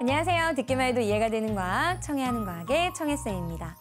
안녕하세요. 듣기만 해도 이해가 되는 과학, 청해하는 과학의 청해쌤입니다.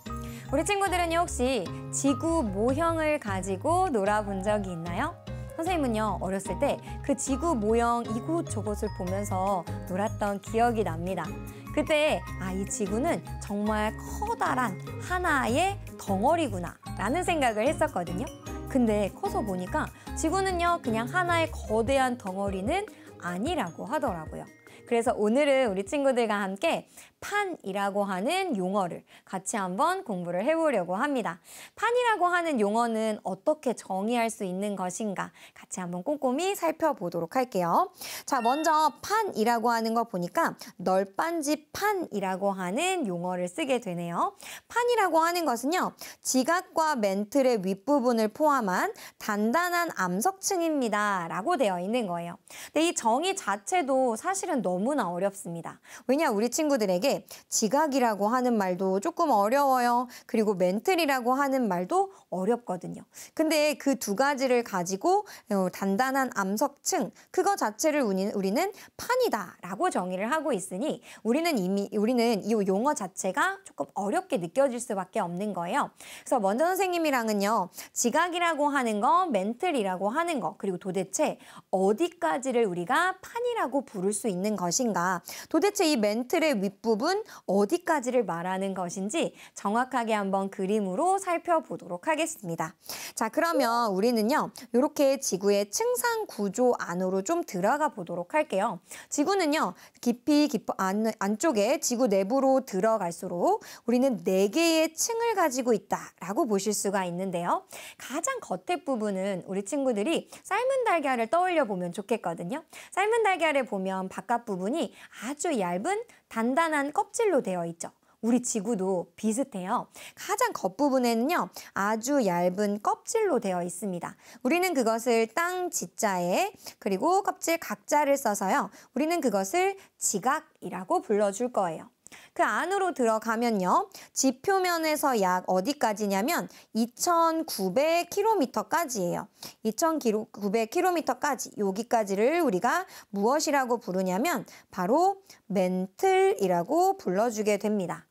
우리 친구들은요, 혹시 지구 모형을 가지고 놀아본 적이 있나요? 선생님은요, 어렸을 때 그 지구 모형 이곳저곳을 보면서 놀았던 기억이 납니다. 그때 아, 이 지구는 정말 커다란 하나의 덩어리구나 라는 생각을 했었거든요. 근데 커서 보니까 지구는요 그냥 하나의 거대한 덩어리는 아니라고 하더라고요. 그래서 오늘은 우리 친구들과 함께 판이라고 하는 용어를 같이 한번 공부를 해보려고 합니다. 판이라고 하는 용어는 어떻게 정의할 수 있는 것인가 같이 한번 꼼꼼히 살펴보도록 할게요. 자, 먼저 판이라고 하는 거 보니까 널빤지 판이라고 하는 용어를 쓰게 되네요. 판이라고 하는 것은요. 지각과 멘틀의 윗부분을 포함한 단단한 암석층입니다. 라고 되어 있는 거예요. 근데 이 정의 자체도 사실은 너무나 어렵습니다. 왜냐 우리 친구들에게 지각이라고 하는 말도 조금 어려워요. 그리고 멘틀이라고 하는 말도 어렵거든요. 근데 그 두 가지를 가지고 어, 단단한 암석층 그거 자체를 우리는 판이다라고 정의를 하고 있으니 우리는 이미 우리는 이 용어 자체가 조금 어렵게 느껴질 수밖에 없는 거예요. 그래서 먼저 선생님이랑은요. 지각이라고 하는 거, 멘틀이라고 하는 거, 그리고 도대체 어디까지를 우리가 판이라고 부를 수 있는 것인가? 도대체 이 멘틀의 윗부분 방법 어디까지를 말하는 것인지 정확하게 한번 그림으로 살펴보도록 하겠습니다. 자, 그러면 우리는요. 이렇게 지구의 층상 구조 안으로 좀 들어가 보도록 할게요. 지구는요. 깊이 깊어 안, 안쪽에 지구 내부로 들어갈수록 우리는 네개의 층을 가지고 있다라고 보실 수가 있는데요. 가장 겉에 부분은 우리 친구들이 삶은 달걀을 떠올려 보면 좋겠거든요. 삶은 달걀을 보면 바깥 부분이 아주 얇은 단단한 껍질로 되어 있죠. 우리 지구도 비슷해요. 가장 겉부분에는요. 아주 얇은 껍질로 되어 있습니다. 우리는 그것을 땅 지자에 그리고 껍질 각자를 써서요. 우리는 그것을 지각이라고 불러줄 거예요. 그 안으로 들어가면요. 지표면에서 약 어디까지냐면 2,900km까지예요. 2,900km까지 여기까지를 우리가 무엇이라고 부르냐면 바로 멘틀이라고 불러주게 됩니다.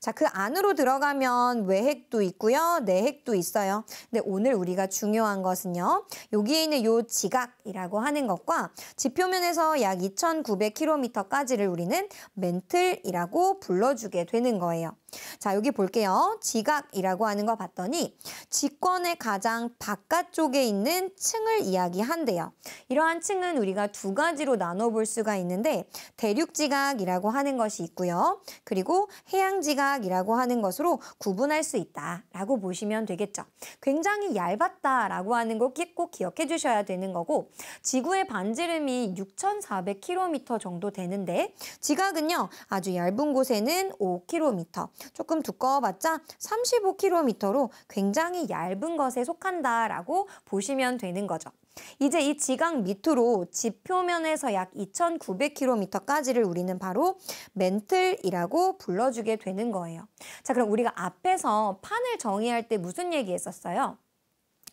자, 그 안으로 들어가면 외핵도 있고요. 내핵도 있어요. 근데 오늘 우리가 중요한 것은요. 여기에 있는 요 지각이라고 하는 것과 지표면에서 약 2,900km까지를 우리는 멘틀이라고 불러주게 되는 거예요. 자, 여기 볼게요. 지각이라고 하는 거 봤더니 직권의 가장 바깥쪽에 있는 층을 이야기한대요. 이러한 층은 우리가 두 가지로 나눠볼 수가 있는데 대륙지각이라고 하는 것이 있고요. 그리고 해양지각이라고 하는 것으로 구분할 수 있다라고 보시면 되겠죠. 굉장히 얇았다라고 하는 거 꼭 기억해 주셔야 되는 거고 지구의 반지름이 6,400km 정도 되는데 지각은요. 아주 얇은 곳에는 5km, 조금 두꺼워봤자 35km로 굉장히 얇은 것에 속한다라고 보시면 되는 거죠. 이제 이 지각 밑으로 지표면에서 약 2,900km까지를 우리는 바로 멘틀이라고 불러주게 되는 거예요. 자, 그럼 우리가 앞에서 판을 정의할 때 무슨 얘기했었어요?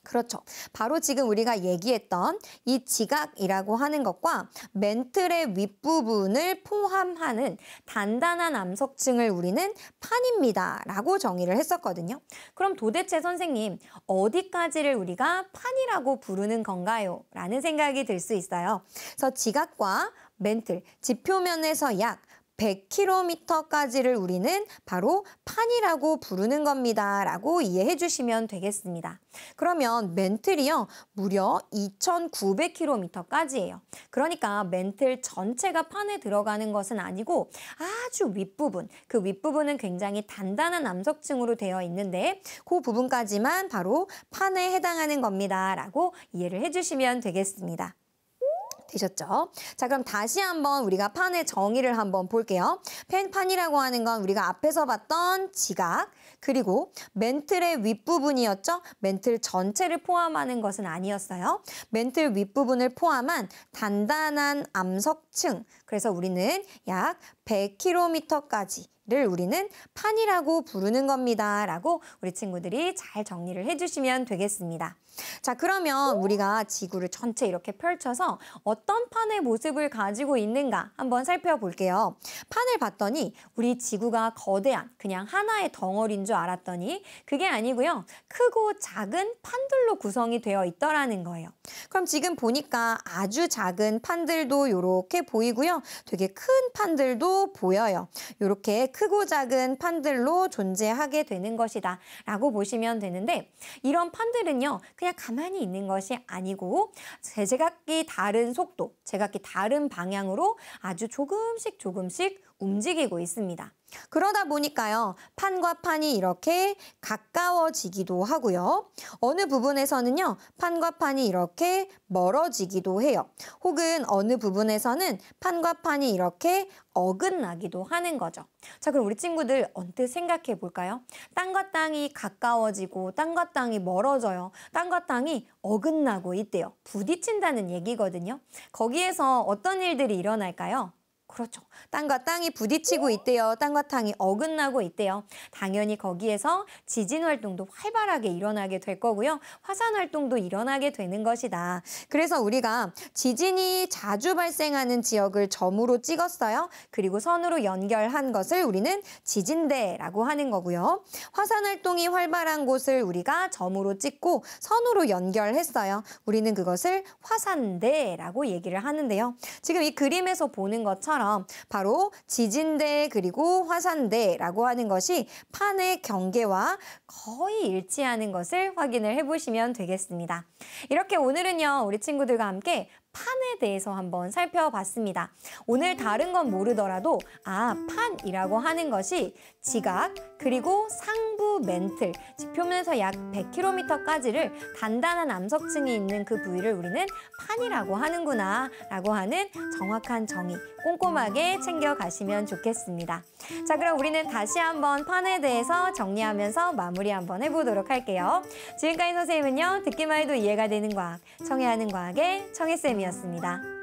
그렇죠. 바로 지금 우리가 얘기했던 이 지각이라고 하는 것과 멘틀의 윗부분을 포함하는 단단한 암석층을 우리는 판입니다. 라고 정의를 했었거든요. 그럼 도대체 선생님, 어디까지를 우리가 판이라고 부르는 건가요? 라는 생각이 들 수 있어요. 그래서 지각과 멘틀, 지표면에서 약 100km까지를 우리는 바로 판이라고 부르는 겁니다. 라고 이해해 주시면 되겠습니다. 그러면 멘틀이요. 무려 2,900km까지예요. 그러니까 멘틀 전체가 판에 들어가는 것은 아니고 아주 윗부분, 그 윗부분은 굉장히 단단한 암석층으로 되어 있는데 그 부분까지만 바로 판에 해당하는 겁니다. 라고 이해를 해주시면 되겠습니다. 되셨죠? 자, 그럼 다시 한번 우리가 판의 정의를 한번 볼게요. 펜, 판이라고 하는 건 우리가 앞에서 봤던 지각, 그리고 멘틀의 윗부분이었죠? 멘틀 전체를 포함하는 것은 아니었어요. 멘틀 윗부분을 포함한 단단한 암석층, 그래서 우리는 약 100km까지를 우리는 판이라고 부르는 겁니다. 라고 우리 친구들이 잘 정리를 해주시면 되겠습니다. 자, 그러면 우리가 지구를 전체 이렇게 펼쳐서 어떤 판의 모습을 가지고 있는가 한번 살펴볼게요. 판을 봤더니 우리 지구가 거대한 그냥 하나의 덩어리인 줄 알았더니 그게 아니고요. 크고 작은 판들로 구성이 되어 있더라는 거예요. 그럼 지금 보니까 아주 작은 판들도 이렇게 보이고요. 되게 큰 판들도 보여요. 이렇게 크고 작은 판들로 존재하게 되는 것이다 라고 보시면 되는데 이런 판들은요 그냥 가만히 있는 것이 아니고 제재가 제각기 다른 속도, 제각기 다른 방향으로 아주 조금씩 조금씩 움직이고 있습니다. 그러다 보니까요, 판과 판이 이렇게 가까워지기도 하고요. 어느 부분에서는요, 판과 판이 이렇게 멀어지기도 해요. 혹은 어느 부분에서는 판과 판이 이렇게 어긋나기도 하는 거죠. 자, 그럼 우리 친구들 언뜻 생각해 볼까요? 땅과 땅이 가까워지고 땅과 땅이 멀어져요. 땅과 땅이 어긋나고 있대요. 부딪힌다는 얘기거든요. 거기에서 어떤 일들이 일어날까요? 그렇죠. 땅과 땅이 부딪히고 있대요. 땅과 땅이 어긋나고 있대요. 당연히 거기에서 지진 활동도 활발하게 일어나게 될 거고요. 화산 활동도 일어나게 되는 것이다. 그래서 우리가 지진이 자주 발생하는 지역을 점으로 찍었어요. 그리고 선으로 연결한 것을 우리는 지진대라고 하는 거고요. 화산 활동이 활발한 곳을 우리가 점으로 찍고 선으로 연결했어요. 우리는 그것을 화산대라고 얘기를 하는데요. 지금 이 그림에서 보는 것처럼 것처럼 바로 지진대 그리고 화산대라고 하는 것이 판의 경계와 거의 일치하는 것을 확인을 해보시면 되겠습니다. 이렇게 오늘은요 우리 친구들과 함께 판에 대해서 한번 살펴봤습니다. 오늘 다른 건 모르더라도 아, 판이라고 하는 것이 지각 그리고 상부 멘틀 지표면에서 약 100km까지를 단단한 암석층이 있는 그 부위를 우리는 판이라고 하는구나 라고 하는 정확한 정의 꼼꼼하게 챙겨가시면 좋겠습니다. 자 그럼 우리는 다시 한번 판에 대해서 정리하면서 마무리 한번 해보도록 할게요. 지금까지 선생님은요. 듣기만 해도 이해가 되는 과학, 청해하는 과학의 청해쌤 김혜이었습니다